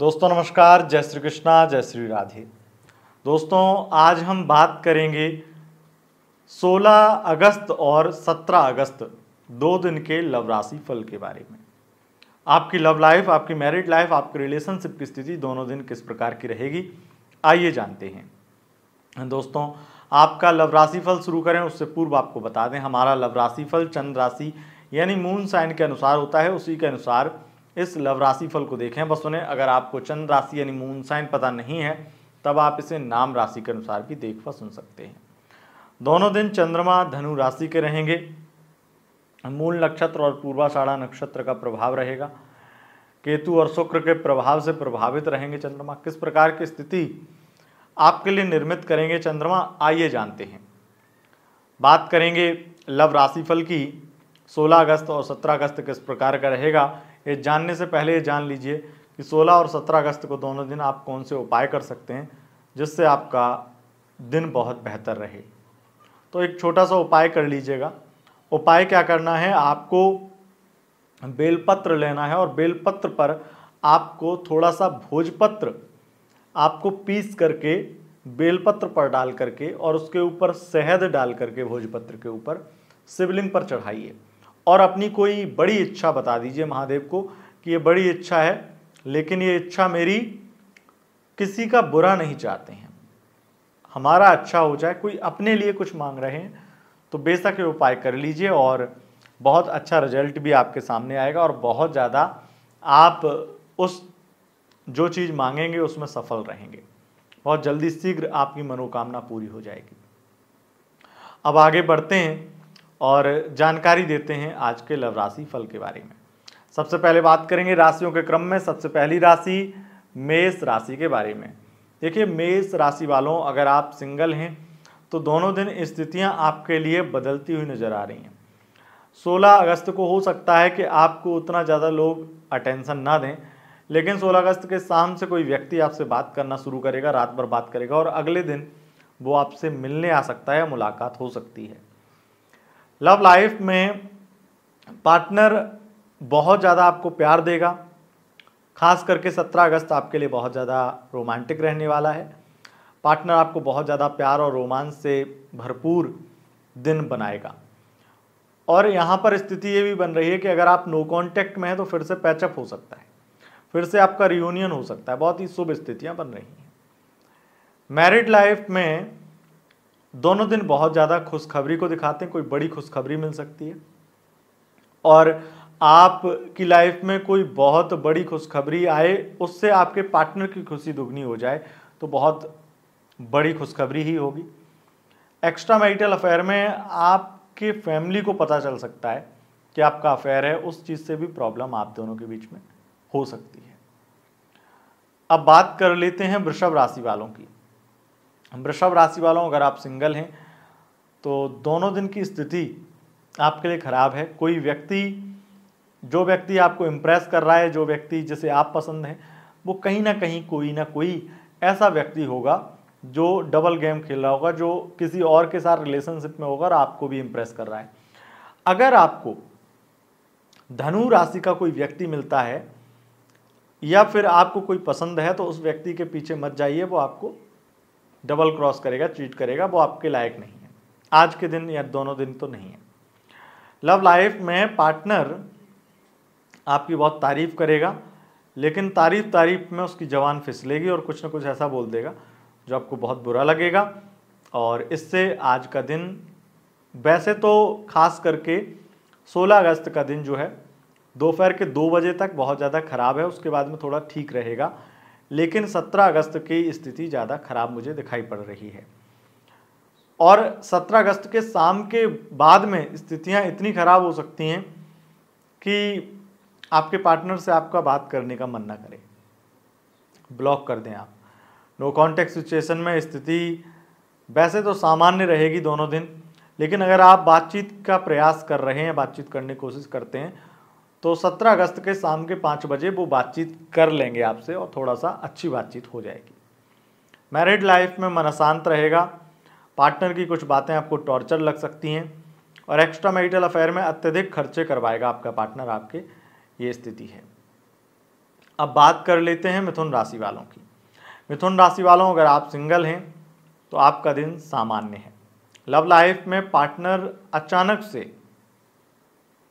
दोस्तों नमस्कार जय श्री कृष्णा जय श्री राधे दोस्तों आज हम बात करेंगे 16 अगस्त और 17 अगस्त दो दिन के लव राशि फल के बारे में आपकी लव लाइफ आपकी मैरिड लाइफ आपकी रिलेशनशिप की स्थिति दोनों दिन किस प्रकार की रहेगी आइए जानते हैं दोस्तों आपका लव राशि फल शुरू करें उससे पूर्व आपको बता दें हमारा लव राशि फल चंद्र राशि यानी मून साइन के अनुसार होता है उसी के अनुसार इस लव राशि फल को देखें बस उन्हें अगर आपको चंद्र राशि यानी मून साइन पता नहीं है तब आप इसे नाम राशि के अनुसार भी देख व सुन सकते हैं दोनों दिन चंद्रमा धनु राशि के रहेंगे मूल नक्षत्र और पूर्वाषाढ़ा नक्षत्र का प्रभाव रहेगा केतु और शुक्र के प्रभाव से प्रभावित रहेंगे चंद्रमा किस प्रकार की स्थिति आपके लिए निर्मित करेंगे चंद्रमा आइए जानते हैं बात करेंगे लव राशिफल की 16 अगस्त और 17 अगस्त किस प्रकार का रहेगा ये जानने से पहले ये जान लीजिए कि 16 और 17 अगस्त को दोनों दिन आप कौन से उपाय कर सकते हैं जिससे आपका दिन बहुत बेहतर रहे तो एक छोटा सा उपाय कर लीजिएगा उपाय क्या करना है आपको बेलपत्र लेना है और बेलपत्र पर आपको थोड़ा सा भोजपत्र आपको पीस करके बेलपत्र पर डाल करके और उसके ऊपर शहद डाल करके भोजपत्र के ऊपर शिवलिंग पर चढ़ाइए और अपनी कोई बड़ी इच्छा बता दीजिए महादेव को कि ये बड़ी इच्छा है लेकिन ये इच्छा मेरी किसी का बुरा नहीं चाहते हैं हमारा अच्छा हो जाए कोई अपने लिए कुछ मांग रहे हैं तो बेशक ये उपाय कर लीजिए और बहुत अच्छा रिजल्ट भी आपके सामने आएगा और बहुत ज़्यादा आप उस जो चीज़ मांगेंगे उसमें सफल रहेंगे बहुत जल्दी शीघ्र आपकी मनोकामना पूरी हो जाएगी अब आगे बढ़ते हैं और जानकारी देते हैं आज के लव राशि फल के बारे में सबसे पहले बात करेंगे राशियों के क्रम में सबसे पहली राशि मेष राशि के बारे में देखिए मेष राशि वालों अगर आप सिंगल हैं तो दोनों दिन स्थितियां आपके लिए बदलती हुई नज़र आ रही हैं 16 अगस्त को हो सकता है कि आपको उतना ज़्यादा लोग अटेंशन ना दें लेकिन 16 अगस्त के शाम से कोई व्यक्ति आपसे बात करना शुरू करेगा रात भर बात करेगा और अगले दिन वो आपसे मिलने आ सकता है मुलाकात हो सकती है लव लाइफ में पार्टनर बहुत ज़्यादा आपको प्यार देगा खास करके 17 अगस्त आपके लिए बहुत ज़्यादा रोमांटिक रहने वाला है पार्टनर आपको बहुत ज़्यादा प्यार और रोमांस से भरपूर दिन बनाएगा और यहाँ पर स्थिति ये भी बन रही है कि अगर आप नो कॉन्टैक्ट में हैं तो फिर से पैचअप हो सकता है फिर से आपका रियूनियन हो सकता है बहुत ही शुभ स्थितियाँ बन रही हैं मैरिड लाइफ में दोनों दिन बहुत ज़्यादा खुशखबरी को दिखाते हैं कोई बड़ी खुशखबरी मिल सकती है और आपकी लाइफ में कोई बहुत बड़ी खुशखबरी आए उससे आपके पार्टनर की खुशी दुगनी हो जाए तो बहुत बड़ी खुशखबरी ही होगी एक्स्ट्रा मैरिटल अफेयर में आपके फैमिली को पता चल सकता है कि आपका अफेयर है उस चीज़ से भी प्रॉब्लम आप दोनों के बीच में हो सकती है अब बात कर लेते हैं वृषभ राशि वालों की वृषभ राशि वालों अगर आप सिंगल हैं तो दोनों दिन की स्थिति आपके लिए ख़राब है कोई व्यक्ति जो व्यक्ति आपको इम्प्रेस कर रहा है जो व्यक्ति जिसे आप पसंद हैं वो कहीं ना कहीं कोई ना कोई ऐसा व्यक्ति होगा जो डबल गेम खेल रहा होगा जो किसी और के साथ रिलेशनशिप में होगा और आपको भी इम्प्रेस कर रहा है अगर आपको धनु राशि का कोई व्यक्ति मिलता है या फिर आपको कोई पसंद है तो उस व्यक्ति के पीछे मत जाइए वो आपको डबल क्रॉस करेगा चीट करेगा वो आपके लायक नहीं है आज के दिन या दोनों दिन तो नहीं है लव लाइफ में पार्टनर आपकी बहुत तारीफ करेगा लेकिन तारीफ तारीफ में उसकी जवान फिसलेगी और कुछ ना कुछ ऐसा बोल देगा जो आपको बहुत बुरा लगेगा और इससे आज का दिन वैसे तो खास करके 16 अगस्त का दिन जो है दोपहर के दो बजे तक बहुत ज़्यादा ख़राब है उसके बाद में थोड़ा ठीक रहेगा लेकिन 17 अगस्त की स्थिति ज़्यादा खराब मुझे दिखाई पड़ रही है और 17 अगस्त के शाम के बाद में स्थितियां इतनी ख़राब हो सकती हैं कि आपके पार्टनर से आपका बात करने का मन ना करे ब्लॉक कर दें आप नो कॉन्टेक्ट सिचुएशन में स्थिति वैसे तो सामान्य रहेगी दोनों दिन लेकिन अगर आप बातचीत का प्रयास कर रहे हैं बातचीत करने की कोशिश करते हैं तो 17 अगस्त के शाम के पाँच बजे वो बातचीत कर लेंगे आपसे और थोड़ा सा अच्छी बातचीत हो जाएगी मैरिड लाइफ में मन अशांत रहेगा पार्टनर की कुछ बातें आपको टॉर्चर लग सकती हैं और एक्स्ट्रा मैरिटल अफेयर में अत्यधिक खर्चे करवाएगा आपका पार्टनर आपके ये स्थिति है अब बात कर लेते हैं मिथुन राशि वालों की मिथुन राशि वालों अगर आप सिंगल हैं तो आपका दिन सामान्य है लव लाइफ में पार्टनर अचानक से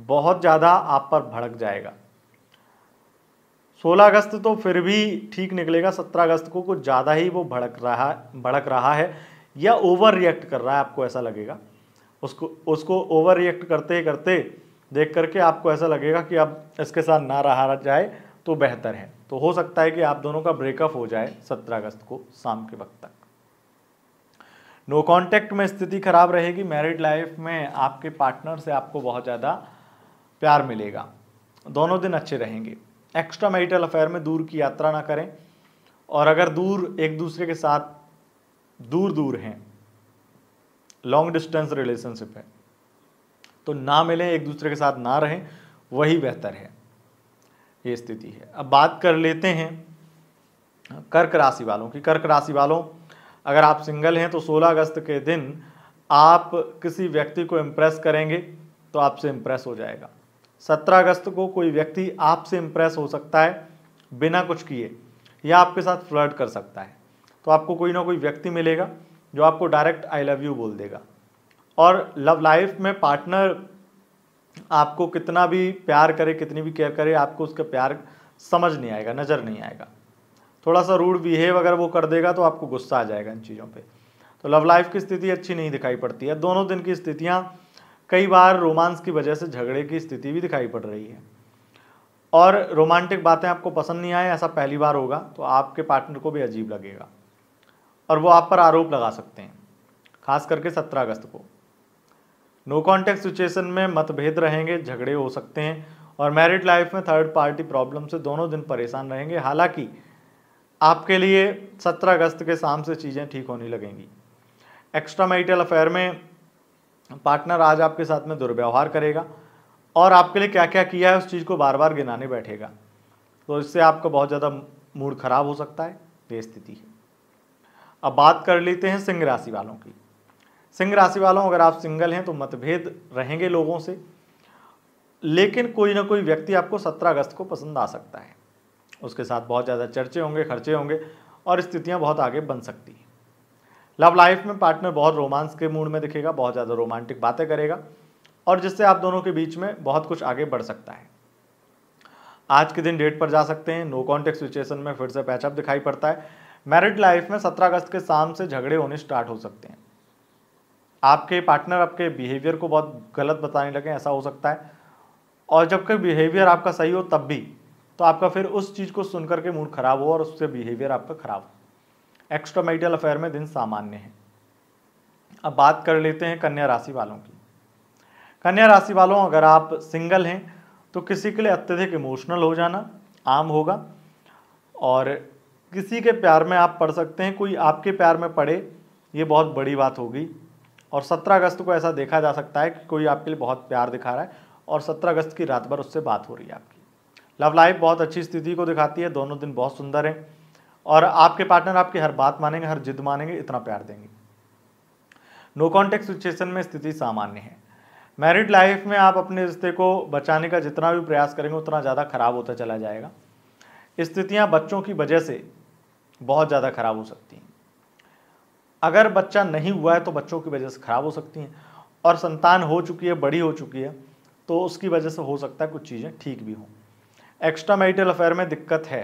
बहुत ज़्यादा आप पर भड़क जाएगा 16 अगस्त तो फिर भी ठीक निकलेगा 17 अगस्त को कुछ ज़्यादा ही वो भड़क रहा भड़क रहा है या ओवर रिएक्ट कर रहा है आपको ऐसा लगेगा उसको उसको ओवर रिएक्ट करते करते देख करके आपको ऐसा लगेगा कि अब इसके साथ ना रहा जाए तो बेहतर है तो हो सकता है कि आप दोनों का ब्रेकअप हो जाए 17 अगस्त को शाम के वक्त तक नो no कॉन्टैक्ट में स्थिति खराब रहेगी मैरिड लाइफ में आपके पार्टनर से आपको बहुत ज़्यादा प्यार मिलेगा दोनों दिन अच्छे रहेंगे एक्स्ट्रा मैरिटल अफेयर में दूर की यात्रा ना करें और अगर दूर एक दूसरे के साथ दूर दूर हैं लॉन्ग डिस्टेंस रिलेशनशिप है तो ना मिलें एक दूसरे के साथ ना रहें वही बेहतर है ये स्थिति है अब बात कर लेते हैं कर्क राशि वालों की कर्क राशि वालों अगर आप सिंगल हैं तो 16 अगस्त के दिन आप किसी व्यक्ति को इम्प्रेस करेंगे तो आपसे इम्प्रेस हो जाएगा सत्रह अगस्त को कोई व्यक्ति आपसे इम्प्रेस हो सकता है बिना कुछ किए या आपके साथ फ्लर्ट कर सकता है तो आपको कोई ना कोई व्यक्ति मिलेगा जो आपको डायरेक्ट आई लव यू बोल देगा और लव लाइफ में पार्टनर आपको कितना भी प्यार करे कितनी भी केयर करे आपको उसका प्यार समझ नहीं आएगा नज़र नहीं आएगा थोड़ा सा रूड बिहेव अगर वो कर देगा तो आपको गुस्सा आ जाएगा इन चीज़ों पे तो लव लाइफ की स्थिति अच्छी नहीं दिखाई पड़ती है दोनों दिन की स्थितियाँ कई बार रोमांस की वजह से झगड़े की स्थिति भी दिखाई पड़ रही है और रोमांटिक बातें आपको पसंद नहीं आए ऐसा पहली बार होगा तो आपके पार्टनर को भी अजीब लगेगा और वो आप पर आरोप लगा सकते हैं खास करके सत्रह अगस्त को नो कॉन्टैक्ट सिचुएशन में मतभेद रहेंगे झगड़े हो सकते हैं और मैरिड लाइफ में थर्ड पार्टी प्रॉब्लम से दोनों दिन परेशान रहेंगे हालांकि आपके लिए सत्रह अगस्त के शाम से चीज़ें ठीक होने लगेंगी एक्स्ट्रा मैरिटल अफेयर में पार्टनर आज आपके साथ में दुर्व्यवहार करेगा और आपके लिए क्या क्या किया है उस चीज़ को बार बार गिनाने बैठेगा तो इससे आपका बहुत ज़्यादा मूड खराब हो सकता है ये स्थिति है अब बात कर लेते हैं सिंह राशि वालों की सिंह राशि वालों अगर आप सिंगल हैं तो मतभेद रहेंगे लोगों से लेकिन कोई ना कोई व्यक्ति आपको सत्रह अगस्त को पसंद आ सकता है उसके साथ बहुत ज़्यादा चर्चे होंगे खर्चे होंगे और स्थितियाँ बहुत आगे बन सकती हैं लव लाइफ में पार्टनर बहुत रोमांस के मूड में दिखेगा बहुत ज़्यादा रोमांटिक बातें करेगा और जिससे आप दोनों के बीच में बहुत कुछ आगे बढ़ सकता है आज के दिन डेट पर जा सकते हैं नो कॉन्टेक्ट सिचुएशन में फिर से पैचअप दिखाई पड़ता है मैरिड लाइफ में सत्रह अगस्त के शाम से झगड़े होने स्टार्ट हो सकते हैं आपके पार्टनर आपके बिहेवियर को बहुत गलत बताने लगे ऐसा हो सकता है और कभी बिहेवियर आपका सही हो तब भी तो आपका फिर उस चीज़ को सुनकर के मूड खराब हो और उससे बिहेवियर आपका खराब हो एक्स्ट्रा मैरिटल अफेयर में दिन सामान्य है अब बात कर लेते हैं कन्या राशि वालों की कन्या राशि वालों अगर आप सिंगल हैं तो किसी के लिए अत्यधिक इमोशनल हो जाना आम होगा और किसी के प्यार में आप पड़ सकते हैं कोई आपके प्यार में पड़े ये बहुत बड़ी बात होगी और 17 अगस्त को ऐसा देखा जा सकता है कि कोई आपके लिए बहुत प्यार दिखा रहा है और 17 अगस्त की रात भर उससे बात हो रही है आपकी लव लाइफ बहुत अच्छी स्थिति को दिखाती है दोनों दिन बहुत सुंदर हैं और आपके पार्टनर आपकी हर बात मानेंगे हर जिद मानेंगे इतना प्यार देंगे नो कॉन्टेक्ट सिचुएशन में स्थिति सामान्य है मैरिड लाइफ में आप अपने रिश्ते को बचाने का जितना भी प्रयास करेंगे उतना ज़्यादा खराब होता चला जाएगा स्थितियाँ बच्चों की वजह से बहुत ज़्यादा खराब हो सकती हैं अगर बच्चा नहीं हुआ है तो बच्चों की वजह से खराब हो सकती हैं और संतान हो चुकी है बड़ी हो चुकी है तो उसकी वजह से हो सकता है कुछ चीज़ें ठीक भी हों एक्स्ट्रा मैरिटल अफेयर में दिक्कत है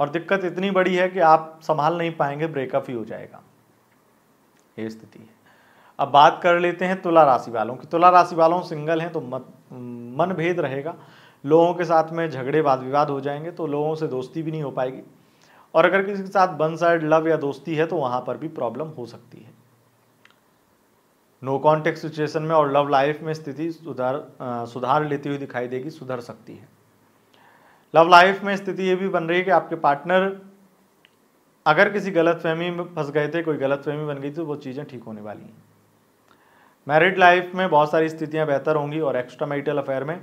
और दिक्कत इतनी बड़ी है कि आप संभाल नहीं पाएंगे ब्रेकअप ही हो जाएगा ये स्थिति है अब बात कर लेते हैं तुला राशि वालों की तुला राशि वालों सिंगल हैं तो मत मन भेद रहेगा लोगों के साथ में झगड़े वाद विवाद हो जाएंगे तो लोगों से दोस्ती भी नहीं हो पाएगी और अगर किसी के साथ वन साइड लव या दोस्ती है तो वहाँ पर भी प्रॉब्लम हो सकती है नो कॉन्टेक्ट सिचुएशन में और लव लाइफ में स्थिति सुधार सुधार लेती हुई दिखाई देगी सुधर सकती है लव लाइफ में स्थिति ये भी बन रही है कि आपके पार्टनर अगर किसी गलत फहमी में फंस गए थे कोई गलत फहमी बन गई तो वो चीज़ें ठीक होने वाली हैं मैरिड लाइफ में बहुत सारी स्थितियाँ बेहतर होंगी और एक्स्ट्रा मैरिटल अफेयर में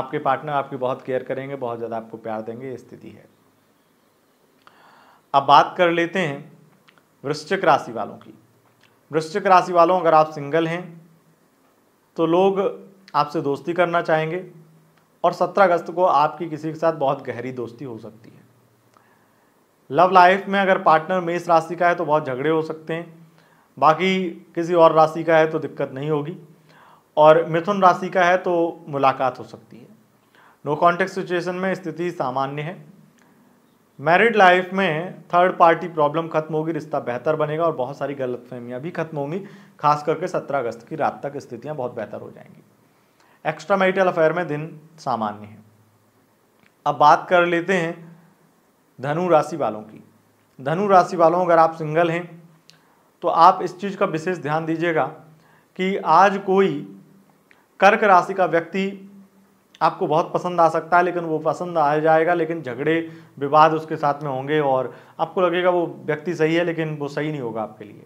आपके पार्टनर आपकी बहुत केयर करेंगे बहुत ज़्यादा आपको प्यार देंगे ये स्थिति है अब बात कर लेते हैं वृश्चिक राशि वालों की वृश्चिक राशि वालों अगर आप सिंगल हैं तो लोग आपसे दोस्ती करना चाहेंगे और 17 अगस्त को आपकी किसी के साथ बहुत गहरी दोस्ती हो सकती है लव लाइफ में अगर पार्टनर मेष राशि का है तो बहुत झगड़े हो सकते हैं बाकी किसी और राशि का है तो दिक्कत नहीं होगी और मिथुन राशि का है तो मुलाकात हो सकती है नो कॉन्टेक्ट सिचुएशन में स्थिति सामान्य है मैरिड लाइफ में थर्ड पार्टी प्रॉब्लम खत्म होगी रिश्ता बेहतर बनेगा और बहुत सारी गलतफहमियां भी खत्म होंगी खास करके सत्रह अगस्त की रात तक स्थितियां बहुत बेहतर हो जाएंगी एक्स्ट्रा मैरिटल अफेयर में दिन सामान्य है अब बात कर लेते हैं धनु राशि वालों की धनु राशि वालों अगर आप सिंगल हैं तो आप इस चीज़ का विशेष ध्यान दीजिएगा कि आज कोई कर्क राशि का व्यक्ति आपको बहुत पसंद आ सकता है लेकिन वो पसंद आ जाएगा लेकिन झगड़े विवाद उसके साथ में होंगे और आपको लगेगा वो व्यक्ति सही है लेकिन वो सही नहीं होगा आपके लिए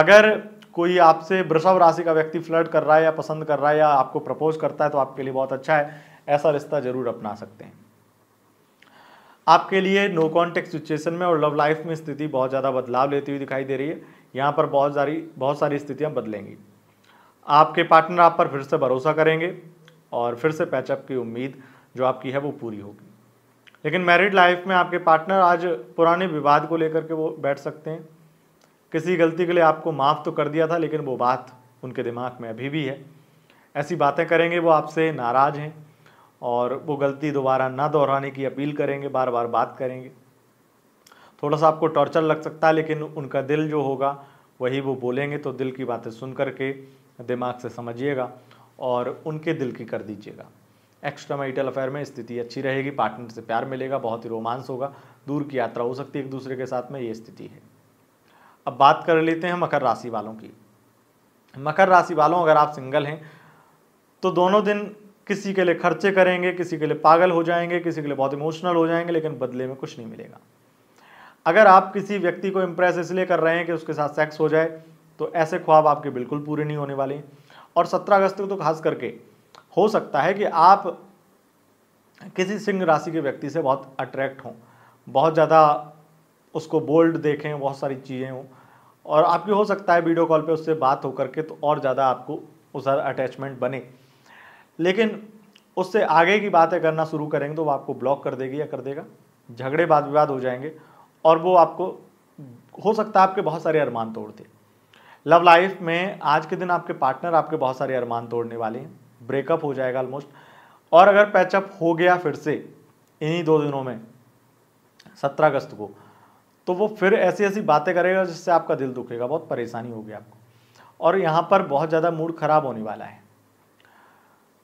अगर कोई आपसे वृषभ राशि का व्यक्ति फ्लर्ट कर रहा है या पसंद कर रहा है या आपको प्रपोज करता है तो आपके लिए बहुत अच्छा है ऐसा रिश्ता जरूर अपना सकते हैं आपके लिए नो कॉन्टेक्ट सिचुएशन में और लव लाइफ में स्थिति बहुत ज़्यादा बदलाव लेती हुई दिखाई दे रही है यहाँ पर बहुत सारी बहुत सारी स्थितियाँ बदलेंगी आपके पार्टनर आप पर फिर से भरोसा करेंगे और फिर से पैचअप की उम्मीद जो आपकी है वो पूरी होगी लेकिन मैरिड लाइफ में आपके पार्टनर आज पुराने विवाद को लेकर के वो बैठ सकते हैं किसी गलती के लिए आपको माफ़ तो कर दिया था लेकिन वो बात उनके दिमाग में अभी भी है ऐसी बातें करेंगे वो आपसे नाराज़ हैं और वो गलती दोबारा ना दोहराने की अपील करेंगे बार बार बात करेंगे थोड़ा सा आपको टॉर्चर लग सकता है लेकिन उनका दिल जो होगा वही वो बोलेंगे तो दिल की बातें सुन करके दिमाग से समझिएगा और उनके दिल की कर दीजिएगा एक्स्ट्रा मैरिटल अफेयर में स्थिति अच्छी रहेगी पार्टनर से प्यार मिलेगा बहुत ही रोमांस होगा दूर की यात्रा हो सकती है एक दूसरे के साथ में ये स्थिति है अब बात कर लेते हैं मकर राशि वालों की मकर राशि वालों अगर आप सिंगल हैं तो दोनों दिन किसी के लिए खर्चे करेंगे किसी के लिए पागल हो जाएंगे किसी के लिए बहुत इमोशनल हो जाएंगे लेकिन बदले में कुछ नहीं मिलेगा अगर आप किसी व्यक्ति को इम्प्रेस इसलिए कर रहे हैं कि उसके साथ सेक्स हो जाए तो ऐसे ख्वाब आपके बिल्कुल पूरे नहीं होने वाले और सत्रह अगस्त को तो खास करके हो सकता है कि आप किसी सिंह राशि के व्यक्ति से बहुत अट्रैक्ट हों बहुत ज़्यादा उसको बोल्ड देखें बहुत सारी चीज़ें हों और आपकी हो सकता है वीडियो कॉल पे उससे बात होकर के तो और ज़्यादा आपको उस अटैचमेंट बने लेकिन उससे आगे की बातें करना शुरू करेंगे तो वो आपको ब्लॉक कर देगी या कर देगा झगड़े वाद विवाद हो जाएंगे और वो आपको हो सकता है आपके बहुत सारे अरमान तोड़ दे लव लाइफ में आज के दिन आपके पार्टनर आपके बहुत सारे अरमान तोड़ने वाले हैं ब्रेकअप हो जाएगा ऑलमोस्ट और अगर पैचअप हो गया फिर से इन्हीं दो दिनों में सत्रह अगस्त को तो वो फिर ऐसी ऐसी बातें करेगा जिससे आपका दिल दुखेगा बहुत परेशानी होगी आपको और यहाँ पर बहुत ज़्यादा मूड खराब होने वाला है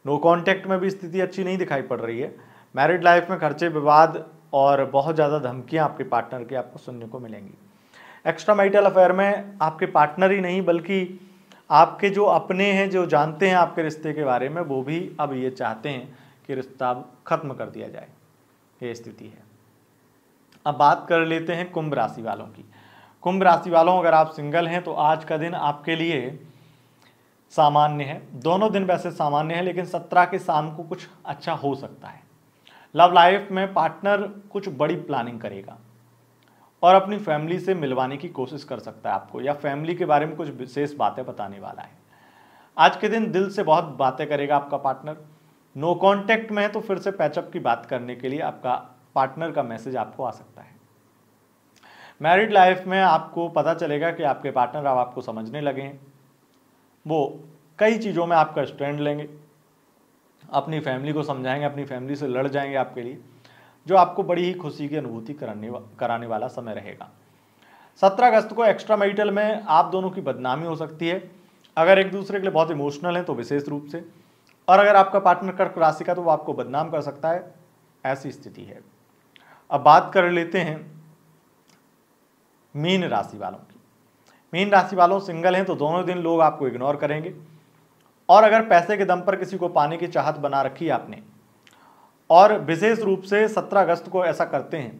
नो कॉन्टैक्ट में भी स्थिति अच्छी नहीं दिखाई पड़ रही है मैरिड लाइफ में खर्चे विवाद और बहुत ज़्यादा धमकियाँ आपके पार्टनर की आपको सुनने को मिलेंगी एक्स्ट्रा मैरिटल अफेयर में आपके पार्टनर ही नहीं बल्कि आपके जो अपने हैं जो जानते हैं आपके रिश्ते के बारे में वो भी अब ये चाहते हैं कि रिश्ता खत्म कर दिया जाए ये स्थिति है अब बात कर लेते हैं कुंभ राशि वालों की कुंभ राशि वालों अगर आप सिंगल हैं तो आज का दिन आपके लिए सामान्य है दोनों दिन वैसे सामान्य है लेकिन सत्रह के शाम को कुछ अच्छा हो सकता है लव लाइफ में पार्टनर कुछ बड़ी प्लानिंग करेगा और अपनी फैमिली से मिलवाने की कोशिश कर सकता है आपको या फैमिली के बारे में कुछ विशेष बातें बताने वाला है आज के दिन दिल से बहुत बातें करेगा आपका पार्टनर नो कॉन्टैक्ट में है तो फिर से पैचअप की बात करने के लिए आपका पार्टनर का मैसेज आपको आ सकता है मैरिड लाइफ में आपको पता चलेगा कि आपके पार्टनर अब आपको समझने लगे हैं वो कई चीज़ों में आपका स्टैंड लेंगे अपनी फैमिली को समझाएंगे अपनी फैमिली से लड़ जाएंगे आपके लिए जो आपको बड़ी ही खुशी की अनुभूति कराने वा, कराने वाला समय रहेगा सत्रह अगस्त को एक्स्ट्रा मेरिटल में आप दोनों की बदनामी हो सकती है अगर एक दूसरे के लिए बहुत इमोशनल हैं तो विशेष रूप से और अगर आपका पार्टनर कर्क राशि का तो वो आपको बदनाम कर सकता है ऐसी स्थिति है अब बात कर लेते हैं मीन राशि वालों की मीन राशि वालों सिंगल हैं तो दोनों दिन लोग आपको इग्नोर करेंगे और अगर पैसे के दम पर किसी को पाने की चाहत बना रखी है आपने और विशेष रूप से 17 अगस्त को ऐसा करते हैं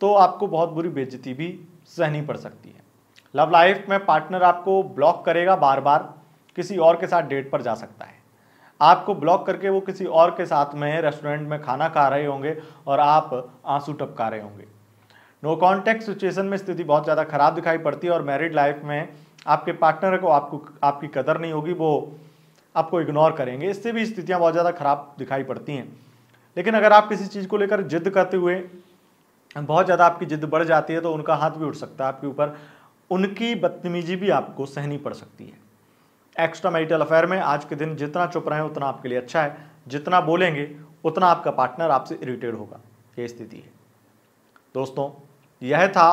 तो आपको बहुत बुरी बेजती भी सहनी पड़ सकती है लव लाइफ में पार्टनर आपको ब्लॉक करेगा बार बार किसी और के साथ डेट पर जा सकता है आपको ब्लॉक करके वो किसी और के साथ में रेस्टोरेंट में खाना खा रहे होंगे और आप आंसू टपका रहे होंगे नो कॉन्टैक्ट सिचुएशन में स्थिति बहुत ज़्यादा खराब दिखाई पड़ती है और मैरिड लाइफ में आपके पार्टनर को आपको आपकी कदर नहीं होगी वो आपको इग्नोर करेंगे इससे भी स्थितियाँ बहुत ज़्यादा खराब दिखाई पड़ती हैं लेकिन अगर आप किसी चीज़ को लेकर जिद करते हुए बहुत ज़्यादा आपकी जिद बढ़ जाती है तो उनका हाथ भी उठ सकता है आपके ऊपर उनकी बदतमीजी भी आपको सहनी पड़ सकती है एक्स्ट्रा मैरिटल अफेयर में आज के दिन जितना चुप रहे उतना आपके लिए अच्छा है जितना बोलेंगे उतना आपका पार्टनर आपसे इरिटेड होगा ये स्थिति है दोस्तों यह था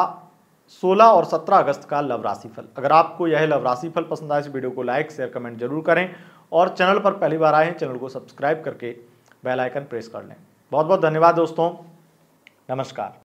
16 और 17 अगस्त का लव राशि फल अगर आपको यह लव राशि फल पसंद आए इस वीडियो को लाइक शेयर कमेंट जरूर करें और चैनल पर पहली बार आए हैं चैनल को सब्सक्राइब करके बेल आइकन प्रेस कर लें बहुत बहुत धन्यवाद दोस्तों नमस्कार